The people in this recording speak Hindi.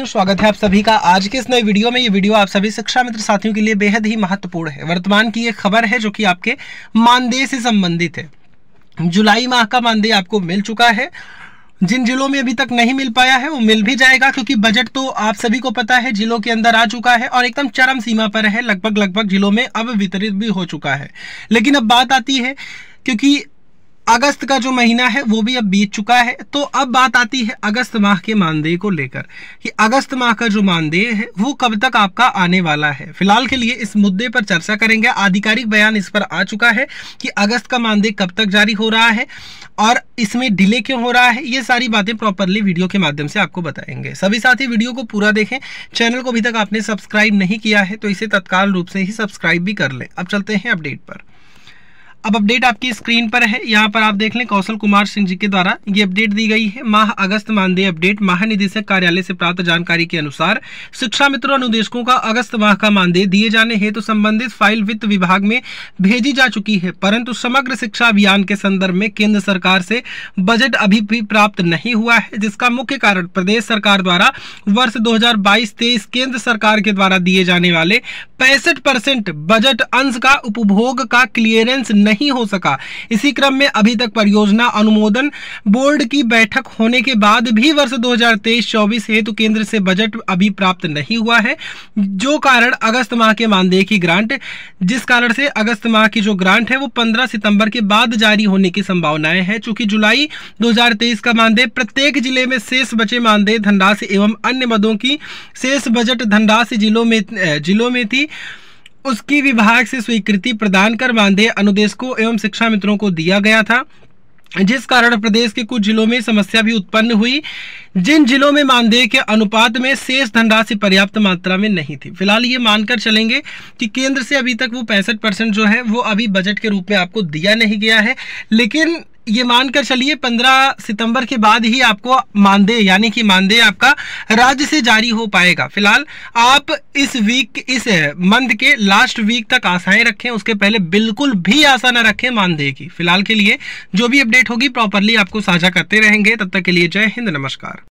साथियों स्वागत है आप सभी का आज के इस नए वीडियो में ये वीडियो आप सभी शिक्षा मित्र साथियों के लिए बेहद ही महत्वपूर्ण है वर्तमान की एक खबर है जो कि आपके मानदेय से संबंधित है जुलाई माह का मानदेय आपको मिल चुका है जिन जिलों में अभी तक नहीं मिल पाया है वो मिल भी जाएगा क्योंकि बजट तो आप सभी को पता है जिलों के अंदर आ चुका है और एकदम चरम सीमा पर है लगभग लगभग जिलों में अब वितरित भी हो चुका है लेकिन अब बात आती है क्योंकि अगस्त का जो महीना है वो भी अब बीत चुका है तो अब बात आती है अगस्त माह के मानदेय को लेकर कि अगस्त माह का जो मानदेय है वो कब तक आपका आने वाला है फिलहाल के लिए इस मुद्दे पर चर्चा करेंगे आधिकारिक बयान इस पर आ चुका है कि अगस्त का मानदेय कब तक जारी हो रहा है और इसमें डिले क्यों हो रहा है ये सारी बातें प्रॉपरली वीडियो के माध्यम से आपको बताएंगे सभी साथ ही वीडियो को पूरा देखें चैनल को अभी तक आपने सब्सक्राइब नहीं किया है तो इसे तत्काल रूप से ही सब्सक्राइब भी कर लें अब चलते हैं अपडेट पर अब अपडेट आपकी स्क्रीन पर है यहाँ पर आप देख लें कौशल कुमार सिंह जी के द्वारा ये अपडेट दी गई है माह अगस्त मानदेय अपडेट महानिदेशक कार्यालय से प्राप्त जानकारी के अनुसार शिक्षा मित्रों अनुदेशकों का अगस्त माह का मानदेय दिए जाने हेतु तो संबंधित फाइल वित्त विभाग में भेजी जा चुकी है परंतु समग्र शिक्षा अभियान के संदर्भ में केंद्र सरकार से बजट अभी भी प्राप्त नहीं हुआ है जिसका मुख्य कारण प्रदेश सरकार द्वारा वर्ष दो हजार केंद्र सरकार के द्वारा दिए जाने वाले पैंसठ बजट अंश का उपभोग का क्लियरेंस नहीं हो सका इसी क्रम में अभी तक परियोजना अनुमोदन बोर्ड की बैठक होने के बाद भी वर्ष 2023-24 हेतु केंद्र से बजट अभी प्राप्त नहीं हुआ है जो कारण अगस्त माह के मानदेय की ग्रांट जिस कारण से अगस्त माह की जो ग्रांट है वो 15 सितंबर के बाद जारी होने की संभावनाएं हैं चूंकि जुलाई 2023 का मानदेय प्रत्येक जिले में शेष बचे मानदेय धनराशि एवं अन्य मदों की शेष बजट धनराशि जिलों में जिलों में थी उसकी विभाग से स्वीकृति प्रदान कर बांधे अनुदेशकों एवं शिक्षा मित्रों को दिया गया था जिस कारण प्रदेश के कुछ जिलों में समस्या भी उत्पन्न हुई जिन जिलों में मानदेय के अनुपात में शेष धनराशि पर्याप्त मात्रा में नहीं थी फिलहाल ये मानकर चलेंगे कि केंद्र से अभी तक वो पैंसठ परसेंट जो है वो अभी बजट के रूप में आपको दिया नहीं गया है लेकिन ये मानकर चलिए 15 सितंबर के बाद ही आपको मानदेय यानी कि मानदेय आपका राज्य से जारी हो पाएगा फिलहाल आप इस वीक इस मंथ के लास्ट वीक तक आशाएं रखें उसके पहले बिल्कुल भी आशा ना रखें मानदेय की फिलहाल के लिए जो भी अपडेट होगी प्रॉपरली आपको साझा करते रहेंगे तब तक के लिए जय हिंद नमस्कार